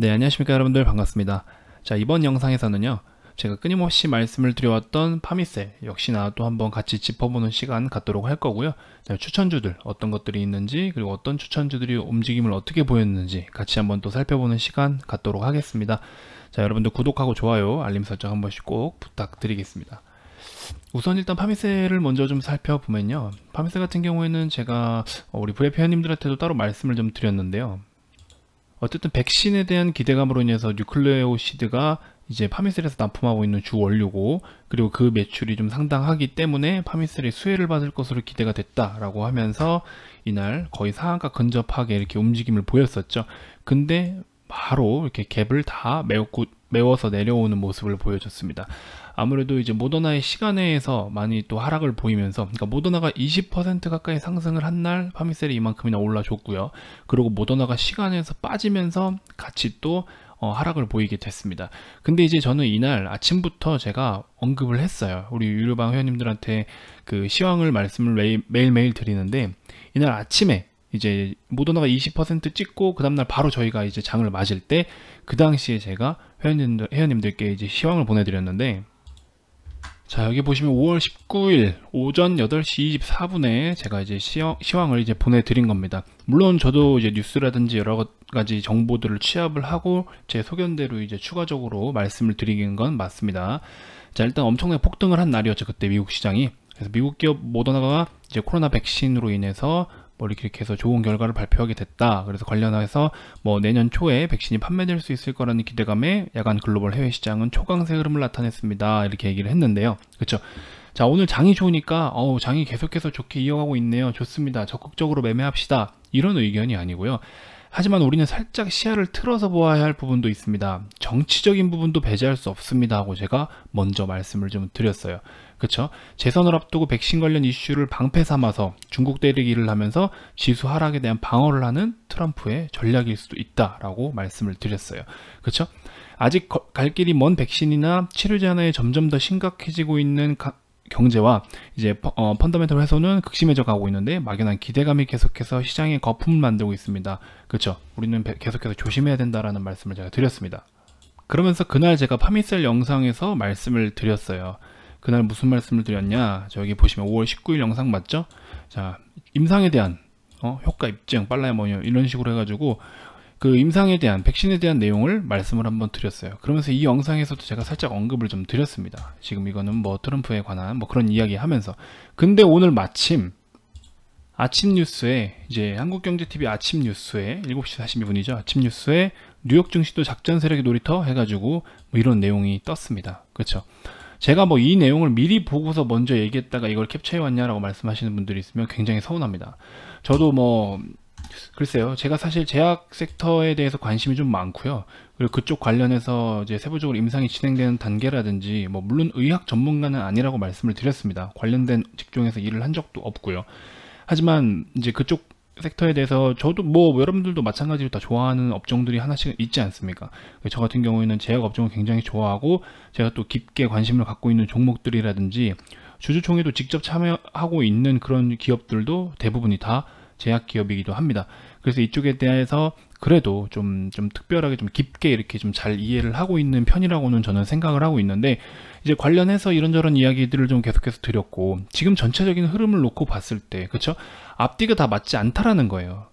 네, 안녕하십니까 여러분들 반갑습니다. 자, 이번 영상에서는요. 제가 끊임없이 말씀을 드려왔던 파미셀 역시나 또 한번 같이 짚어보는 시간 갖도록 할 거고요. 네, 추천주들 어떤 것들이 있는지 그리고 어떤 추천주들이 움직임을 어떻게 보였는지 같이 한번 또 살펴보는 시간 갖도록 하겠습니다. 자, 여러분들 구독하고 좋아요, 알림 설정 한 번씩 꼭 부탁드리겠습니다. 우선 일단 파미셀을 먼저 좀 살펴보면요. 파미셀 같은 경우에는 제가 어, 우리 브레 회원님들한테도 따로 말씀을 좀 드렸는데요. 어쨌든 백신에 대한 기대감으로 인해서 뉴클레오시드가 이제 파미셀에서 납품하고 있는 주 원료고 그리고 그 매출이 좀 상당하기 때문에 파미셀이 수혜를 받을 것으로 기대가 됐다라고 하면서 이날 거의 상한가 근접하게 이렇게 움직임을 보였었죠. 근데 바로 이렇게 갭을 다 메웠고, 메워서 내려오는 모습을 보여줬습니다. 아무래도 이제 모더나의 시간에서 많이 또 하락을 보이면서 그러니까 모더나가 20% 가까이 상승을 한 날 파미셀이 이만큼이나 올라줬고요. 그리고 모더나가 시간에서 빠지면서 같이 또 어, 하락을 보이게 됐습니다. 근데 이제 저는 이날 아침부터 제가 언급을 했어요. 우리 유료방 회원님들한테 그 시황을 말씀을 매일, 매일 드리는데 이날 아침에 이제 모더나가 20% 찍고 그 다음날 바로 저희가 이제 장을 맞을 때 그 당시에 제가 회원님들, 회원님들께 이제 시황을 보내드렸는데 자 여기 보시면 5월 19일 오전 8시 24분에 제가 이제 시황을 이제 보내드린 겁니다. 물론 저도 이제 뉴스라든지 여러 가지 정보들을 취합을 하고 제 소견대로 이제 추가적으로 말씀을 드리는 건 맞습니다. 자 일단 엄청나게 폭등을 한 날이었죠 그때 미국 시장이. 그래서 미국 기업 모더나가 이제 코로나 백신으로 인해서 뭐 이렇게, 이렇게 해서 좋은 결과를 발표하게 됐다. 그래서 관련해서 뭐 내년 초에 백신이 판매될 수 있을 거라는 기대감에 야간 글로벌 해외 시장은 초강세 흐름을 나타냈습니다. 이렇게 얘기를 했는데요. 그렇죠. 자 오늘 장이 좋으니까 어우 장이 계속해서 좋게 이어가고 있네요. 좋습니다. 적극적으로 매매합시다. 이런 의견이 아니고요. 하지만 우리는 살짝 시야를 틀어서 보아야 할 부분도 있습니다. 정치적인 부분도 배제할 수 없습니다 하고 제가 먼저 말씀을 좀 드렸어요. 그렇죠? 재선을 앞두고 백신 관련 이슈를 방패 삼아서 중국 때리기를 하면서 지수 하락에 대한 방어를 하는 트럼프의 전략일 수도 있다라고 말씀을 드렸어요. 그렇죠? 아직 갈 길이 먼 백신이나 치료제 하에 점점 더 심각해지고 있는 경제와 이제 어, 펀더멘털 훼손은 극심해져 가고 있는데 막연한 기대감이 계속해서 시장에 거품을 만들고 있습니다. 그렇죠? 우리는 계속해서 조심해야 된다라는 말씀을 제가 드렸습니다. 그러면서 그날 제가 파미셀 영상에서 말씀을 드렸어요. 그날 무슨 말씀을 드렸냐 저기 보시면 5월 19일 영상 맞죠 자 임상에 대한 어, 효과 입증 빨라야 뭐냐 이런 식으로 해가지고 그 임상에 대한 백신에 대한 내용을 말씀을 한번 드렸어요 그러면서 이 영상에서도 제가 살짝 언급을 좀 드렸습니다 지금 이거는 뭐 트럼프에 관한 뭐 그런 이야기 하면서 근데 오늘 마침 아침 뉴스에 이제 한국경제TV 아침 뉴스에 7시 42분이죠 아침 뉴스에 뉴욕 증시도 작전 세력의 놀이터 해가지고 뭐 이런 내용이 떴습니다 그렇죠 제가 뭐 이 내용을 미리 보고서 먼저 얘기했다가 이걸 캡처해 왔냐라고 말씀하시는 분들이 있으면 굉장히 서운합니다. 저도 뭐 글쎄요. 제가 사실 제약 섹터에 대해서 관심이 좀 많고요. 그리고 그쪽 관련해서 이제 세부적으로 임상이 진행되는 단계라든지 뭐 물론 의학 전문가는 아니라고 말씀을 드렸습니다. 관련된 직종에서 일을 한 적도 없고요. 하지만 이제 그쪽 섹터에 대해서 저도 뭐 여러분들도 마찬가지로 다 좋아하는 업종들이 하나씩 있지 않습니까? 저 같은 경우에는 제약 업종을 굉장히 좋아하고 제가 또 깊게 관심을 갖고 있는 종목들이라든지 주주총회도 직접 참여하고 있는 그런 기업들도 대부분이 다 제약 기업이기도 합니다. 그래서 이쪽에 대해서 그래도 좀, 좀 특별하게 좀 깊게 이렇게 좀 잘 이해를 하고 있는 편이라고는 저는 생각을 하고 있는데, 이제 관련해서 이런저런 이야기들을 좀 계속해서 드렸고, 지금 전체적인 흐름을 놓고 봤을 때, 그쵸? 앞뒤가 다 맞지 않다라는 거예요.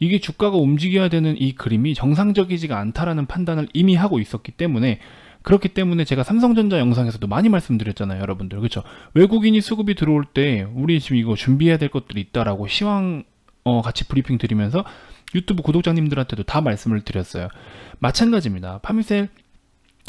이게 주가가 움직여야 되는 이 그림이 정상적이지가 않다라는 판단을 이미 하고 있었기 때문에, 그렇기 때문에 제가 삼성전자 영상에서도 많이 말씀드렸잖아요 여러분들 그쵸 외국인이 수급이 들어올 때 우리 지금 이거 준비해야 될 것들이 있다라고 시황 어, 같이 브리핑 드리면서 유튜브 구독자님들한테도 다 말씀을 드렸어요. 마찬가지입니다. 파미셀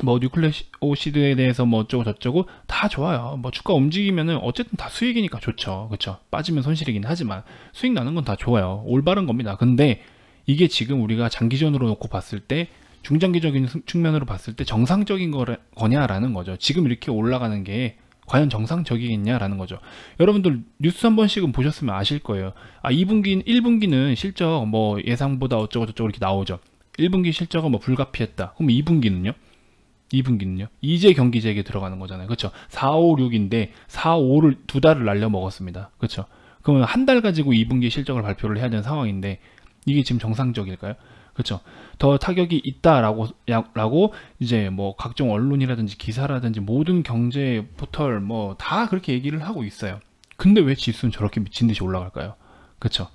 뭐뉴클레 오시드에 대해서 뭐 어쩌고 저쩌고 다 좋아요. 뭐 주가 움직이면은 어쨌든 다 수익이니까 좋죠. 그렇죠. 빠지면 손실이긴 하지만 수익 나는 건 다 좋아요. 올바른 겁니다. 근데 이게 지금 우리가 장기전으로 놓고 봤을 때 중장기적인 측면으로 봤을 때 정상적인 거냐라는 거죠. 지금 이렇게 올라가는 게 과연 정상적이겠냐라는 거죠. 여러분들 뉴스 한 번씩은 보셨으면 아실 거예요. 아 2분기, 1분기는 실적 뭐 예상보다 어쩌고저쩌고 이렇게 나오죠. 1분기 실적은 뭐 불가피했다. 그럼 2분기는요? 2분기는요? 이제 경기재에 들어가는 거잖아요. 그렇죠? 4, 5, 6인데 4, 5를 두 달을 날려 먹었습니다. 그렇죠? 그러면 한 달 가지고 2분기 실적을 발표를 해야 되는 상황인데 이게 지금 정상적일까요? 그렇죠. 더 타격이 있다라고 야, 라고 이제 뭐 각종 언론이라든지 기사라든지 모든 경제 포털 뭐 다 그렇게 얘기를 하고 있어요. 근데 왜 지수는 저렇게 미친 듯이 올라갈까요? 그렇죠.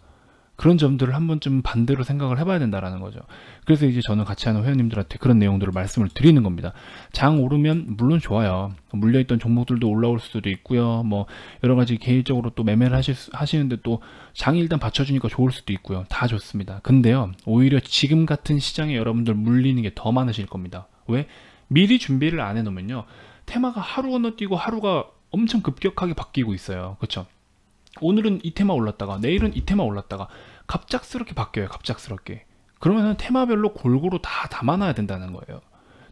그런 점들을 한 번쯤 반대로 생각을 해봐야 된다라는 거죠. 그래서 이제 저는 같이 하는 회원님들한테 그런 내용들을 말씀을 드리는 겁니다. 장 오르면 물론 좋아요. 물려있던 종목들도 올라올 수도 있고요. 뭐 여러 가지 개인적으로 또 매매를 하실, 하시는데 또 장이 일단 받쳐주니까 좋을 수도 있고요. 다 좋습니다. 근데요. 오히려 지금 같은 시장에 여러분들 물리는 게 더 많으실 겁니다. 왜? 미리 준비를 안 해놓으면요. 테마가 하루 건너뛰고 하루가 엄청 급격하게 바뀌고 있어요. 그렇죠? 오늘은 이 테마 올랐다가 내일은 이 테마 올랐다가 갑작스럽게 바뀌어요. 갑작스럽게. 그러면은 테마별로 골고루 다 담아놔야 된다는 거예요.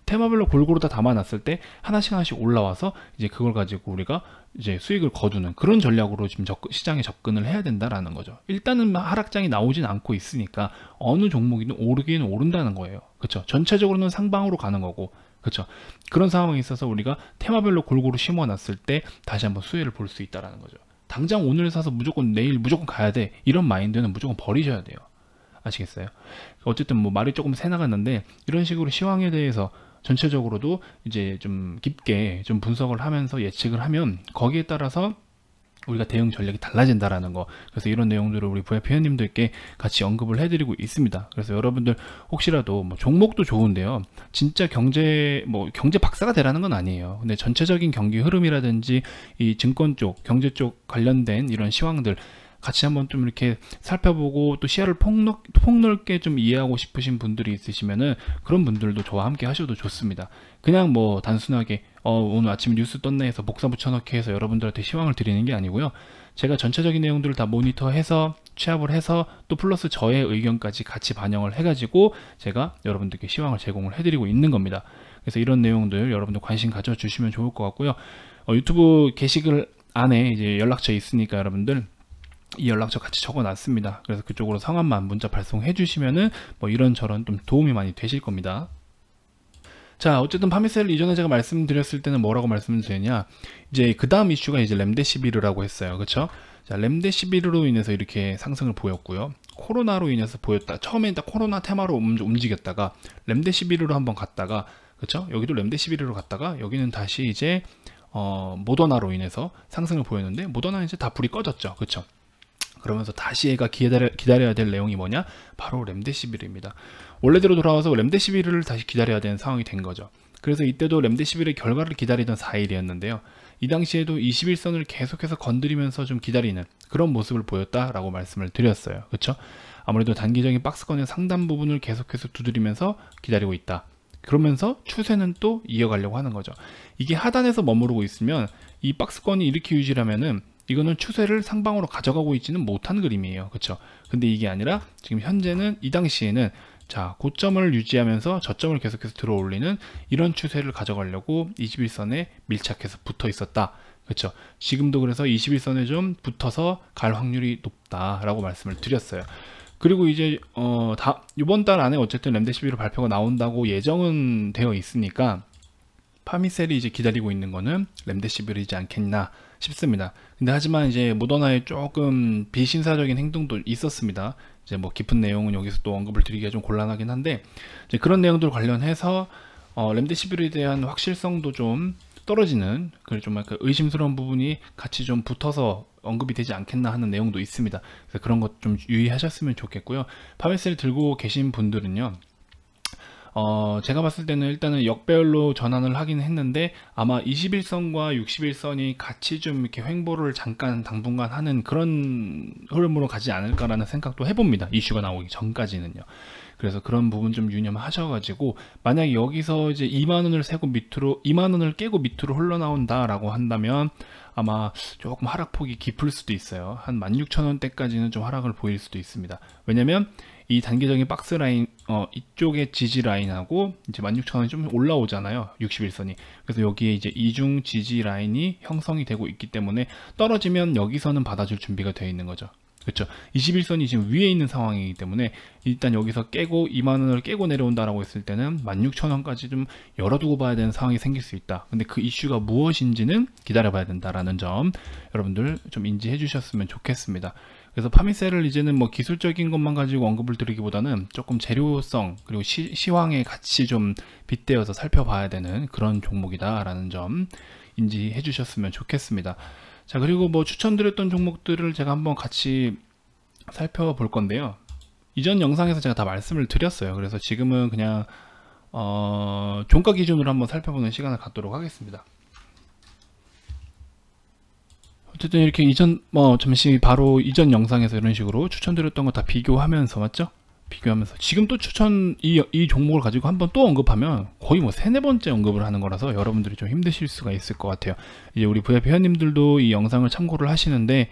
테마별로 골고루 다 담아놨을 때 하나씩 하나씩 올라와서 이제 그걸 가지고 우리가 이제 수익을 거두는 그런 전략으로 지금 접근, 시장에 접근을 해야 된다라는 거죠. 일단은 하락장이 나오진 않고 있으니까 어느 종목이든 오르기는 오른다는 거예요. 그렇죠. 전체적으로는 상방으로 가는 거고 그렇죠. 그런 상황에 있어서 우리가 테마별로 골고루 심어놨을 때 다시 한번 수혜를 볼 수 있다라는 거죠. 당장 오늘 사서 무조건 내일 무조건 가야 돼 이런 마인드는 무조건 버리셔야 돼요 아시겠어요? 어쨌든 뭐 말이 조금 새 나갔는데 이런 식으로 시황에 대해서 전체적으로도 이제 좀 깊게 좀 분석을 하면서 예측을 하면 거기에 따라서 우리가 대응 전략이 달라진다라는 거 그래서 이런 내용들을 우리 부회 회원님들께 같이 언급을 해드리고 있습니다 그래서 여러분들 혹시라도 뭐 종목도 좋은데요 진짜 경제 뭐 경제 박사가 되라는 건 아니에요. 근데 전체적인 경기 흐름이라든지 이 증권 쪽, 경제 쪽 관련된 이런 시황들 같이 한번 좀 이렇게 살펴보고 또 시야를 폭넓, 폭넓게 좀 이해하고 싶으신 분들이 있으시면은 그런 분들도 저와 함께 하셔도 좋습니다. 그냥 뭐 단순하게 어, 오늘 아침 뉴스 떴네 해서 복사 붙여넣기 해서 여러분들한테 시황을 드리는 게 아니고요. 제가 전체적인 내용들을 다 모니터해서 취합을 해서 또 플러스 저의 의견까지 같이 반영을 해가지고 제가 여러분들께 시황을 제공을 해드리고 있는 겁니다. 그래서 이런 내용들 여러분들 관심 가져주시면 좋을 것 같고요. 어, 유튜브 게시글 안에 이제 연락처 있으니까 여러분들 이 연락처 같이 적어놨습니다. 그래서 그쪽으로 성함만 문자 발송해 주시면은 뭐 이런저런 좀 도움이 많이 되실 겁니다. 자 어쨌든 파미셀 이전에 제가 말씀드렸을 때는 뭐라고 말씀드렸냐 이제 그 다음 이슈가 이제 램데시비르라고 했어요 그쵸 자, 램데시비르로 인해서 이렇게 상승을 보였고요. 코로나로 인해서 보였다. 처음에 일단 코로나 테마로 움직였다가 램데시비르로 한번 갔다가 그렇죠? 여기도 램데시비르로 갔다가 여기는 다시 이제 어, 모더나로 인해서 상승을 보였는데 모더나 는 이제 다 불이 꺼졌죠. 그렇죠? 그러면서 다시 얘가 기다려, 기다려야 될 내용이 뭐냐? 바로 램데시비르입니다. 원래대로 돌아와서 램데시비르를 다시 기다려야 되는 상황이 된 거죠. 그래서 이때도 램데시비르의 결과를 기다리던 4일이었는데요. 이 당시에도 21선을 계속해서 건드리면서 좀 기다리는 그런 모습을 보였다라고 말씀을 드렸어요. 그쵸 아무래도 단기적인 박스권의 상단 부분을 계속해서 두드리면서 기다리고 있다. 그러면서 추세는 또 이어가려고 하는 거죠. 이게 하단에서 머무르고 있으면 이 박스권이 이렇게 유지라면은 이거는 추세를 상방으로 가져가고 있지는 못한 그림이에요. 그쵸 근데 이게 아니라 지금 현재는 이 당시에는 자 고점을 유지하면서 저점을 계속해서 들어 올리는 이런 추세를 가져가려고 21선에 밀착해서 붙어 있었다 그렇죠 지금도 그래서 21선에 좀 붙어서 갈 확률이 높다 라고 말씀을 드렸어요 그리고 이제 어, 다, 이번 달 안에 어쨌든 램데시비로 발표가 나온다고 예정은 되어 있으니까 파미셀이 이제 기다리고 있는 거는 램데시빌이지 않겠나 싶습니다. 근데 하지만 이제 모더나의 조금 비신사적인 행동도 있었습니다. 이제 뭐 깊은 내용은 여기서 또 언급을 드리기가 좀 곤란하긴 한데 그런 내용들 관련해서 어, 램데시빌에 대한 확실성도 좀 떨어지는 그걸 좀 약간 의심스러운 부분이 같이 좀 붙어서 언급이 되지 않겠나 하는 내용도 있습니다. 그래서 그런 것 좀 유의하셨으면 좋겠고요. 파메셀 들고 계신 분들은요. 어, 제가 봤을 때는 일단은 역배열로 전환을 하긴 했는데 아마 21선과 61선이 같이 좀 이렇게 횡보를 잠깐 당분간 하는 그런 흐름으로 가지 않을까라는 생각도 해봅니다. 이슈가 나오기 전까지는요. 그래서 그런 부분 좀 유념하셔가지고 만약 여기서 이제 2만 원을 세고 밑으로 2만 원을 깨고 밑으로 흘러나온다라고 한다면 아마 조금 하락폭이 깊을 수도 있어요. 한 16,000원대까지는 좀 하락을 보일 수도 있습니다. 왜냐면 이단계적인 박스 라인 어, 이쪽에 지지 라인하고 이제 16,000원이 좀 올라오잖아요. 61선이. 그래서 여기에 이제 이중 지지 라인이 형성이 되고 있기 때문에 떨어지면 여기서는 받아줄 준비가 되어 있는 거죠. 그렇죠. 21선이 지금 위에 있는 상황이기 때문에 일단 여기서 깨고 2만 원을 깨고 내려온다라고 했을 때는 16,000원까지 좀 열어두고 봐야 되는 상황이 생길 수 있다. 근데 그 이슈가 무엇인지는 기다려봐야 된다라는 점 여러분들 좀 인지해 주셨으면 좋겠습니다. 그래서 파미셀을 이제는 뭐 기술적인 것만 가지고 언급을 드리기보다는 조금 재료성 그리고 시, 시황에 같이 좀 빗대어서 살펴봐야 되는 그런 종목이다라는 점 인지해 주셨으면 좋겠습니다. 자 그리고 뭐 추천드렸던 종목들을 제가 한번 같이 살펴볼 건데요. 이전 영상에서 제가 다 말씀을 드렸어요. 그래서 지금은 그냥 어, 종가 기준으로 한번 살펴보는 시간을 갖도록 하겠습니다. 어쨌든 이렇게 이전 뭐 잠시 바로 이전 영상에서 이런 식으로 추천드렸던 거 다 비교하면서 맞죠? 비교하면서 지금 또 추천 이, 이 종목을 가지고 한번 또 언급하면 거의 뭐 세네 번째 언급을 하는 거라서 여러분들이 좀 힘드실 수가 있을 것 같아요 이제 우리 VIP 회원님들도 이 영상을 참고를 하시는데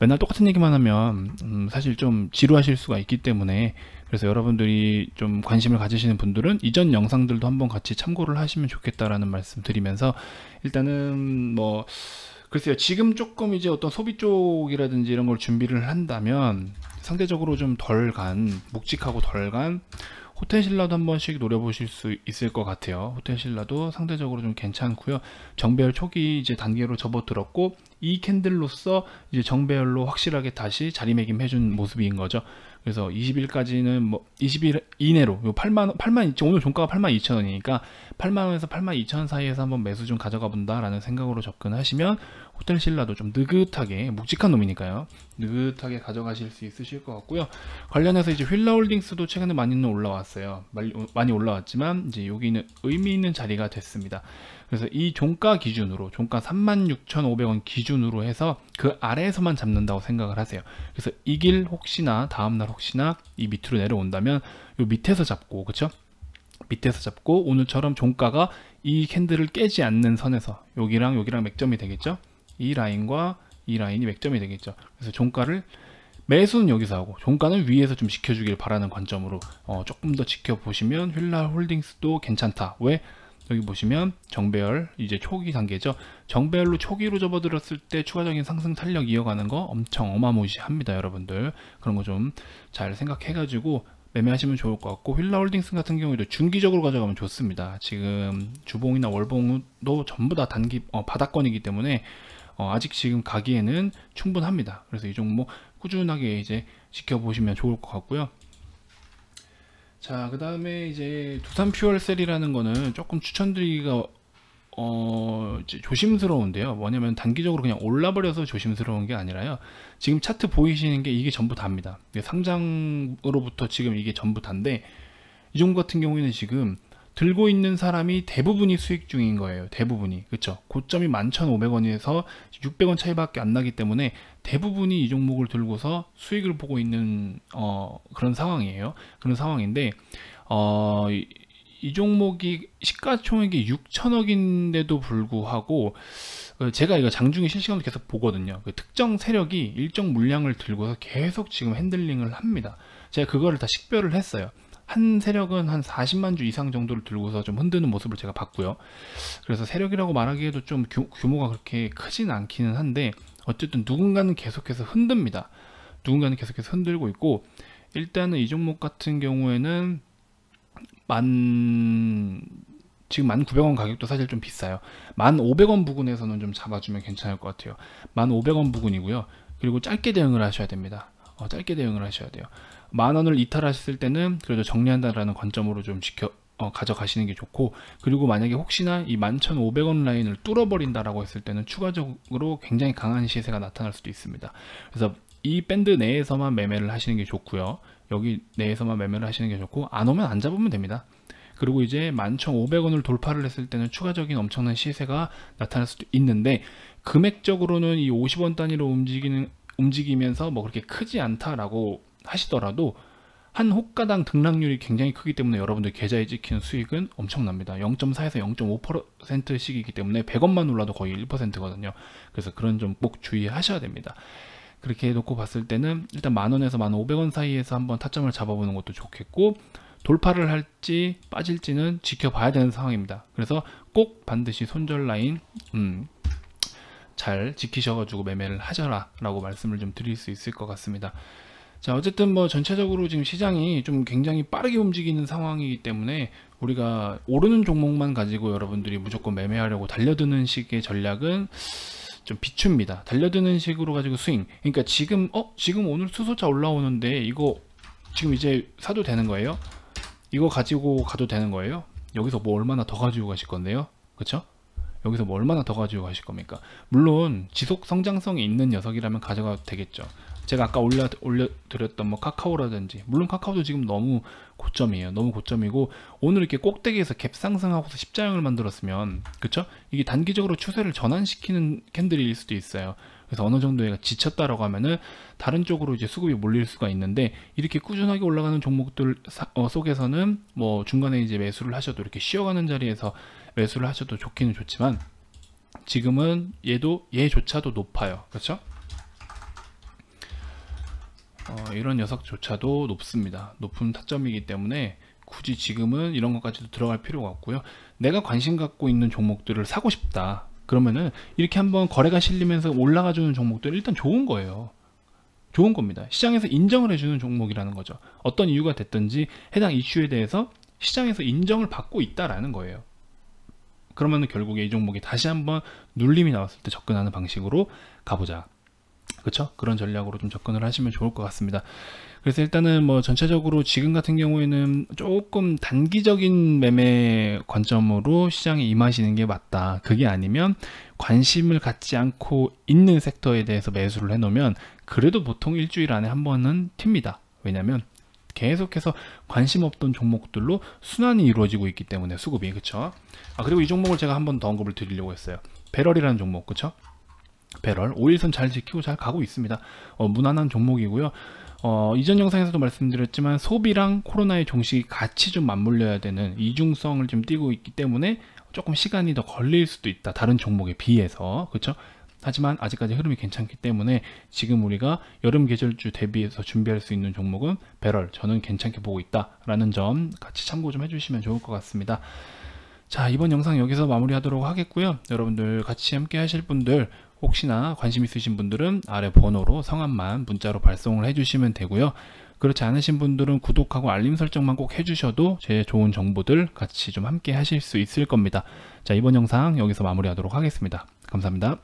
맨날 똑같은 얘기만 하면 음 사실 좀 지루하실 수가 있기 때문에 그래서 여러분들이 좀 관심을 가지시는 분들은 이전 영상들도 한번 같이 참고를 하시면 좋겠다라는 말씀 드리면서 일단은 뭐 글쎄요, 지금 조금 이제 어떤 소비 쪽이라든지 이런 걸 준비를 한다면 상대적으로 좀 덜 간, 묵직하고 덜 간 호텔신라도 한 번씩 노려보실 수 있을 것 같아요. 호텔신라도 상대적으로 좀 괜찮고요. 정배열 초기 이제 단계로 접어들었고 이 캔들로서 이제 정배열로 확실하게 다시 자리매김해준 모습인 거죠. 그래서 20일까지는 뭐 20일 이내로 8만 원 8만 오늘 종가가 8만 2천 원이니까 8만 원에서 8만 2천 원 사이에서 한번 매수 좀 가져가 본다라는 생각으로 접근하시면 호텔 신라도 좀 느긋하게 묵직한 놈이니까요 느긋하게 가져가실 수 있으실 것 같고요 관련해서 이제 휠라홀딩스도 최근에 많이 올라왔어요 많이 올라왔지만 이제 여기는 의미 있는 자리가 됐습니다 그래서 이 종가 기준으로 종가 36,500원 기준으로 해서 그 아래에서만 잡는다고 생각을 하세요 그래서 이 길 혹시나 다음날 혹시나 이 밑으로 내려온다면 이 밑에서 잡고 그쵸 밑에서 잡고 오늘처럼 종가가 이 캔들을 깨지 않는 선에서 여기랑 여기랑 맥점이 되겠죠 이 라인과 이 라인이 맥점이 되겠죠. 그래서 종가를 매수는 여기서 하고 종가는 위에서 좀 지켜주길 바라는 관점으로 어, 조금 더 지켜보시면 휠라 홀딩스도 괜찮다. 왜? 여기 보시면 정배열 이제 초기 단계죠. 정배열로 초기로 접어들었을 때 추가적인 상승 탄력 이어가는 거 엄청 어마무시합니다. 여러분들 그런 거 좀 잘 생각해가지고 매매하시면 좋을 것 같고 휠라홀딩스 같은 경우에도 중기적으로 가져가면 좋습니다. 지금 주봉이나 월봉도 전부 다 단기 어, 바닥권이기 때문에 어, 아직 지금 가기에는 충분합니다. 그래서 이 종목 꾸준하게 이제 지켜보시면 좋을 것 같고요. 자, 그 다음에 이제 두산 퓨얼셀이라는 거는 조금 추천드리기가 어, 조심스러운데요. 뭐냐면 단기적으로 그냥 올라버려서 조심스러운 게 아니라요. 지금 차트 보이시는 게 이게 전부 다입니다 상장으로부터 지금 이게 전부 다인데이 종목 같은 경우에는 지금 들고 있는 사람이 대부분이 수익 중인 거예요. 대부분이. 그렇죠? 고점이 11,500원에서 600원 차이밖에 안 나기 때문에 대부분이 이 종목을 들고서 수익을 보고 있는 어, 그런 상황이에요. 그런 상황인데 어, 이, 이 종목이 시가총액이 6천억인데도 불구하고 어, 제가 이거 장중에 실시간으로 계속 보거든요. 그 특정 세력이 일정 물량을 들고서 계속 지금 핸들링을 합니다. 제가 그거를 다 식별을 했어요. 한 세력은 한 40만 주 이상 정도를 들고서 좀 흔드는 모습을 제가 봤고요. 그래서 세력이라고 말하기에도 좀 규, 규모가 그렇게 크진 않기는 한데 어쨌든 누군가는 계속해서 흔듭니다. 누군가는 계속해서 흔들고 있고 일단은 이 종목 같은 경우에는 만 지금 1900원 가격도 사실 좀 비싸요 1500원 부근에서는 좀 잡아주면 괜찮을 것 같아요 1500원 부근이고요 그리고 짧게 대응을 하셔야 됩니다 어, 짧게 대응을 하셔야 돼요 만 원을 이탈하셨을 때는 그래도 정리한다라는 관점으로 좀 지켜 어, 가져가시는 게 좋고 그리고 만약에 혹시나 이 11,500원 라인을 뚫어버린다라고 했을 때는 추가적으로 굉장히 강한 시세가 나타날 수도 있습니다. 그래서 이 밴드 내에서만 매매를 하시는 게 좋고요. 여기 내에서만 매매를 하시는 게 좋고 안 오면 안 잡으면 됩니다. 그리고 이제 11,500원을 돌파를 했을 때는 추가적인 엄청난 시세가 나타날 수도 있는데 금액적으로는 이 50원 단위로 움직이는 움직이면서 뭐 그렇게 크지 않다라고 하시더라도 한 호가당 등락률이 굉장히 크기 때문에 여러분들 계좌에 찍힌 수익은 엄청납니다. 0.4에서 0.5%씩이기 때문에 100원만 올라도 거의 1%거든요. 그래서 그런 점 꼭 주의하셔야 됩니다. 그렇게 해놓고 봤을 때는 일단 만원에서 만 오백 원 사이에서 한번 타점을 잡아보는 것도 좋겠고 돌파를 할지 빠질지는 지켜봐야 되는 상황입니다. 그래서 꼭 반드시 손절 라인 음, 잘 지키셔가지고 매매를 하셔라 라고 말씀을 좀 드릴 수 있을 것 같습니다. 자, 어쨌든 뭐 전체적으로 지금 시장이 좀 굉장히 빠르게 움직이는 상황이기 때문에 우리가 오르는 종목만 가지고 여러분들이 무조건 매매하려고 달려드는 식의 전략은 좀 비춥니다. 달려드는 식으로 가지고 스윙. 그러니까 지금 어 지금 오늘 수소차 올라오는데 이거 지금 이제 사도 되는 거예요? 이거 가지고 가도 되는 거예요? 여기서 뭐 얼마나 더 가지고 가실 건데요? 그쵸 여기서 뭐 얼마나 더 가지고 가실 겁니까? 물론 지속 성장성이 있는 녀석이라면 가져가도 되겠죠. 제가 아까 올려 올려드렸던 뭐 카카오라든지 물론 카카오도 지금 너무 고점이에요. 너무 고점이고 오늘 이렇게 꼭대기에서 갭 상승하고서 십자형을 만들었으면 그쵸? 이게 단기적으로 추세를 전환시키는 캔들일 수도 있어요. 그래서 어느 정도 얘가 지쳤다라고 하면은 다른 쪽으로 이제 수급이 몰릴 수가 있는데 이렇게 꾸준하게 올라가는 종목들 어, 속에서는 뭐 중간에 이제 매수를 하셔도 이렇게 쉬어가는 자리에서 매수를 하셔도 좋기는 좋지만 지금은 얘도 얘조차도 높아요. 그렇죠? 어, 이런 녀석조차도 높습니다. 높은 타점이기 때문에 굳이 지금은 이런 것까지도 들어갈 필요가 없고요. 내가 관심 갖고 있는 종목들을 사고 싶다. 그러면은 이렇게 한번 거래가 실리면서 올라가 주는 종목들은 일단 좋은 거예요. 좋은 겁니다. 시장에서 인정을 해주는 종목이라는 거죠. 어떤 이유가 됐든지 해당 이슈에 대해서 시장에서 인정을 받고 있다라는 거예요. 그러면 은 결국에 이 종목이 다시 한번 눌림이 나왔을 때 접근하는 방식으로 가보자. 그렇죠? 그런 전략으로 좀 접근을 하시면 좋을 것 같습니다. 그래서 일단은 뭐 전체적으로 지금 같은 경우에는 조금 단기적인 매매 관점으로 시장에 임하시는 게 맞다. 그게 아니면 관심을 갖지 않고 있는 섹터에 대해서 매수를 해놓으면 그래도 보통 일주일 안에 한 번은 튑니다. 왜냐면 계속해서 관심 없던 종목들로 순환이 이루어지고 있기 때문에 수급이 그쵸? 아 그리고 이 종목을 제가 한번 더 언급을 드리려고 했어요. 배럴이라는 종목 그쵸? 배럴 5일선 잘 지키고 잘 가고 있습니다. 어, 무난한 종목이고요. 어, 이전 영상에서도 말씀드렸지만 소비랑 코로나의 종식이 같이 좀 맞물려야 되는 이중성을 좀 띄고 있기 때문에 조금 시간이 더 걸릴 수도 있다. 다른 종목에 비해서. 그렇죠? 하지만 아직까지 흐름이 괜찮기 때문에 지금 우리가 여름 계절주 대비해서 준비할 수 있는 종목은 배럴 저는 괜찮게 보고 있다라는 점 같이 참고 좀 해주시면 좋을 것 같습니다. 자 이번 영상 여기서 마무리하도록 하겠고요. 여러분들 같이 함께 하실 분들 혹시나 관심 있으신 분들은 아래 번호로 성함만 문자로 발송을 해주시면 되고요. 그렇지 않으신 분들은 구독하고 알림 설정만 꼭 해주셔도 제 좋은 정보들 같이 좀 함께 하실 수 있을 겁니다. 자, 이번 영상 여기서 마무리하도록 하겠습니다. 감사합니다.